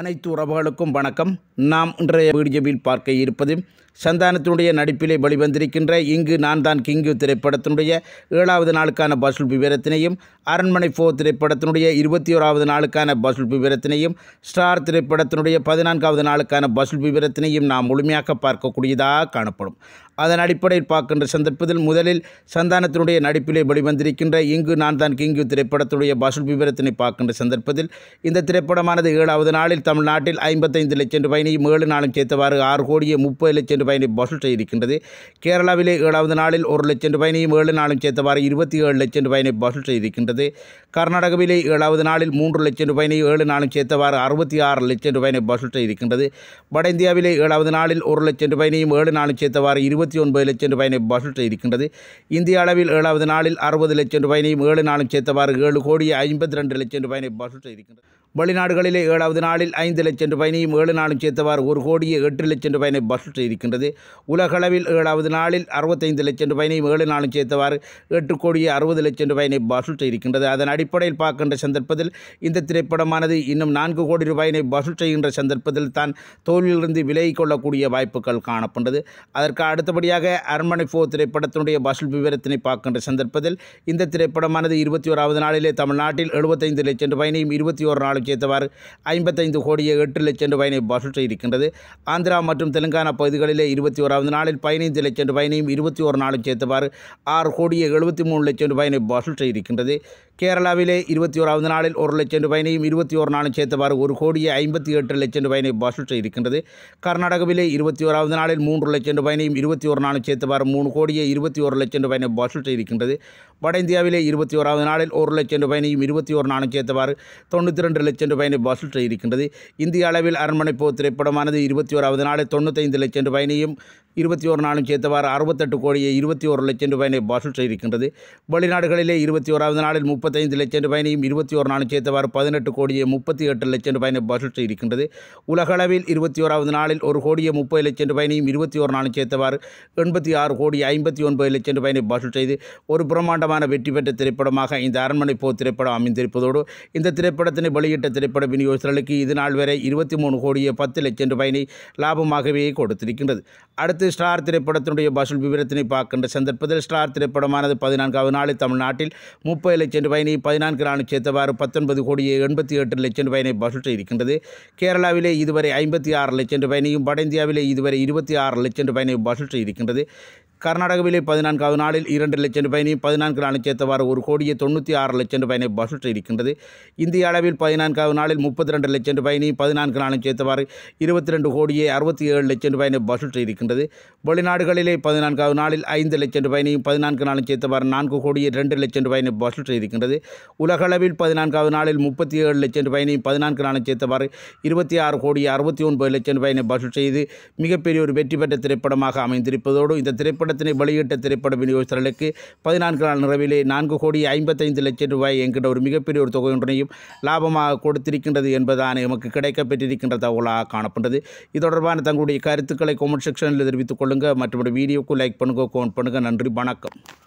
அனைத்து உறவுகளுக்கும் வணக்கம் நாம் இன்றைய வீடியோவில் பார்க்க இருப்பது சந்தானத்தினுடைய நடிப்பிலே வெளிவந்திருக்கின்ற இங்கு நான் தான் கிங்கு திரைப்படத்தினுடைய ஏழாவது நாளுக்கான பசுல் விவரத்தினையும் அரண்மனை ஃபோ திரைப்படத்தினுடைய இருபத்தி ஓராவது நாளுக்கான பசுல் விவரத்தினையும் ஸ்டார் திரைப்படத்தினுடைய பதினான்காவது நாளுக்கான பசுல் விவரத்தினையும் நாம் முழுமையாக பார்க்கக்கூடியதாக காணப்படும் அதன் அடிப்படையில் பார்க்கின்ற சந்தர்ப்பத்தில் முதலில் சந்தானத்தினுடைய நடிப்பிலே வெளிவந்திருக்கின்ற இங்கு நான் தான் கிங்கு திரைப்படத்துடைய வசூல் விவரத்தினை பார்க்கின்ற சந்தர்ப்பத்தில் இந்த திரைப்படமானது ஏழாவது நாளில் தமிழ்நாட்டில் ஐம்பத்தைந்து லட்சம் ரூபாயினையும் ஏழு நாளும் சேர்த்தவாறு ஆறு கோடியே முப்பது லட்சம் ரூபாயினை வசூல் செய்திருக்கின்றது கேரளாவிலே ஏழாவது நாளில் ஒரு லட்சம் ரூபாயினையும் ஏழு நாளும் சேர்த்தவாறு இருபத்தி ஏழு லட்சம் ரூபாயினை வசூல் செய்திருக்கின்றது கர்நாடகாவிலே ஏழாவது நாளில் மூன்று லட்சம் ரூபாயினையும் ஏழு நாளும் சேர்த்தவாறு அறுபத்தி ஆறு லட்சம் ரூபாயினை வசூல் செய்திருக்கின்றது வட இந்தியாவிலே ஏழாவது நாளில் ஒரு லட்சம் ரூபாயினையும் ஏழு நாளும் சேர்த்தவாறு இருபது இருபத்தி ஒன்பது லட்சம் ரூபாயினை வசூல் செய்திருக்கின்றது இந்திய அளவில் ஏழாவது நாளில் அறுபது லட்சம் ரூபாயினையும் ஏழு நாளும் சேர்த்தவாறு ஏழு கோடியே ஐம்பத்தி ரெண்டு லட்சம் ரூபாயினை வசூல் செய்திருக்கின்றது வெளிநாடுகளிலே ஏழாவது நாளில் ஐந்து லட்சம் ரூபாயினையும் ஏழு நாளும் சேர்த்தவாறு ஒரு கோடியே எட்டு லட்சம் ரூபாயினை வசூல் செய்திருக்கின்றது உலகளவில் ஏழாவது நாளில் அறுபத்தைந்து லட்சம் ரூபாயினையும் ஏழு நாளும் சேர்த்தவாறு எட்டு கோடியே அறுபது லட்சம் ரூபாயினை வசூல் செய்திருக்கின்றது அதன் அடிப்படையில் பார்க்கின்ற சந்தர்ப்பத்தில் இந்த திரைப்படமானது இன்னும் நான்கு கோடி ரூபாயினை வசூல் செய்கின்ற சந்தர்ப்பத்தில் தான் தோல்வியிலிருந்து விலகி கொள்ளக்கூடிய வாய்ப்புகள் காணப்பட்டது அதற்கு அடுத்தபடியாக அரண்மனை ஃபோ திரைப்படத்தினுடைய பசுல் விவரத்தினை பார்க்கின்ற சந்தர்ப்பத்தில் இந்த திரைப்படமானது இருபத்தி ஓராவது நாளிலே தமிழ்நாட்டில் எழுபத்தைந்து லட்சம் ரூபாயினையும் இருபத்தி ஓரு நாளும் லாபம் ஐம்பத்தைந்து கோடியே எட்டு லட்சம் ரூபாயினை வசூல் செய்திருக்கின்றது ஆந்திரா மற்றும் தெலுங்கானா பகுதிகளிலே இருபத்தி ஓராவது நாளில் பதினைந்து லட்சம் ரூபாயினையும் இருபத்தி ஒரு நாளும் சேர்த்தவாறு ஆறு கோடியே எழுபத்தி மூணு லட்சம் ரூபாயினை வசூல் செய்திருக்கின்றது கேரளாவிலே இருபத்தி ஓராவது நாளில் ஒரு லட்சம் ரூபாயினையும் இருபத்தி ஓரு நாளும் சேர்த்தவாறு ஒரு கோடியே ஐம்பத்தி எட்டு லட்சம் ரூபாயினை வசூல் செய்திருக்கின்றது கர்நாடகாவிலே இருபத்தி ஓராவது நாளில் மூன்று லட்சம் ரூபாயினையும் இருபத்தி ஒரு நாளும் சேர்த்தவாறு மூணு கோடியே இருபத்தி ஒரு லட்சம் ரூபாயினை வசூல் செய்திருக்கின்றது வட இந்தியாவிலே இருபத்தி ஓராவது நாளில் ஒரு லட்சம் ரூபாயினையும் இருபத்தி ஒரு நாளும் சேர்த்தவாறு தொண்ணூற்றி ரெண்டு லட்சம் ரூபாயினை வசூல் செய்திருக்கின்றது இந்திய அளவில் அரண்மனைப்போ திரைப்படமானது இருபத்தி ஓராவது நாளில் தொண்ணூத்தைந்து லட்சம் ரூபாயினையும் இருபத்தி ஒரு நாளும் சேர்த்தவாறு அறுபத்தெட்டு கோடியே இருபத்தி ஒரு லட்சம் ரூபாயினை வசூல் செய்திருக்கின்றது வெளிநாடுகளிலே இருபத்தி ஓராவது நாளில் முப்பத்தைந்து லட்சம் ரூபாயினையும் இருபத்தி ஒரு நாளும் சேர்த்தவாறு பதினெட்டு கோடியே முப்பத்தி எட்டு லட்சம் ரூபாயினை வசூல் செய்திருக்கின்றது உலகளவில் இருபத்தி ஓராவது நாளில் ஒரு கோடியே முப்பது லட்சம் ரூபாயினையும் இருபத்தி ஒரு நாளும் சேர்த்தவாறு எண்பத்தி ஆறு கோடி ஐம்பத்தி ஒன்பது லட்சம் ரூபாயினை வசூல் செய்து ஒரு பிரம்மாண்டமான வெற்றி பெற்ற திரைப்படமாக இந்த அரண்மனை போ திரைப்படம் அமைந்திருப்பதோடு இந்த திரைப்படத்தினை வெளியிட்ட திரைப்பட விநியோகஸ்தர்களுக்கு இது நாள் வரை இருபத்தி மூணு கோடியே பத்து லட்சம் ரூபாயினை லாபமாகவே கொடுத்திருக்கின்றது அடுத்து அடுத்து ஸ்டார் திரைப்படத்தினுடைய வசூல் விவரத்தினை பார்க்கின்ற சந்தர்ப்பத்தில் ஸ்டார் திரைப்படமானது பதினான்காவது நாளில் தமிழ்நாட்டில் முப்பது லட்சம் ரூபாயினை பதினான்கு நாளில் சேர்த்தவாறு பத்தொன்பது கோடியே எண்பத்தி எட்டு லட்சம் ரூபாயினை வசூல் செய்திருக்கின்றது கேரளாவிலே இதுவரை ஐம்பத்தி ஆறு லட்சம் ரூபாயினையும் வட இந்தியாவிலே இதுவரை இருபத்தி ஆறு லட்சம் ரூபாயினை வசூல் செய்திருக்கின்றது கர்நாடகாவிலே பதினான்காவது நாளில் இரண்டு லட்சம் ரூபாயினை பதினான்கு நாளை சேர்த்தவாறு ஒரு கோடியே தொண்ணூற்றி ஆறு லட்சம் ரூபாயினை வசூல் இருக்கின்றது இந்திய அளவில் பதினான்காவது நாளில் முப்பத்தி ரெண்டு லட்சம் ரூபாயினை பதினான்கு நாளை சேர்த்தவாறு இருபத்தி ரெண்டு கோடியே அறுபத்தி ஏழு லட்சம் ரூபாயினை வசூல் செய்திருக்கின்றது வெளிநாடுகளிலே பதினான்காவது நாளில் ஐந்து லட்சம் ரூபாயினையும் பதினான்கு நாளை சேர்த்தவாறு நான்கு கோடியே ரெண்டு லட்சம் ரூபாயினை வசூல் இருக்கின்றது உலகளவில் பதினான்காவது நாளில் முப்பத்தி ஏழு லட்சம் ரூபாயினையும் பதினான்கு நாளை சேர்த்தவாறு இருபத்தி ஆறு கோடியே அறுபத்தி ஒன்பது லட்சம் ரூபாயினை வசூல் செய்து மிகப்பெரிய ஒரு வெற்றி பெற்ற திரைப்படமாக அமைந்திருப்பதோடு இந்த திரைப்பட திரைப்படத்தினை வெளியிட்ட திரைப்பட விநியோகஸ்தர்களுக்கு பதினான்கு நாள் நிறைவிலே நான்கு கோடி ஐம்பத்தைந்து லட்சம் ரூபாய் என்கின்ற ஒரு மிகப்பெரிய ஒரு தொகை ஒன்றையும் லாபமாக கொடுத்திருக்கின்றது என்பதான எமக்கு கிடைக்கப்பெற்றிருக்கின்ற தகவலாக காணப்படுது இது தொடர்பான தங்களுடைய கருத்துக்களை கொமெண்ட் செக்ஷனில் தெரிவித்துக் கொள்ளுங்கள் மற்றும் வீடியோக்கு லைக் பண்ணுங்கள் கோமெண்ட் பண்ணுங்கள் நன்றி வணக்கம்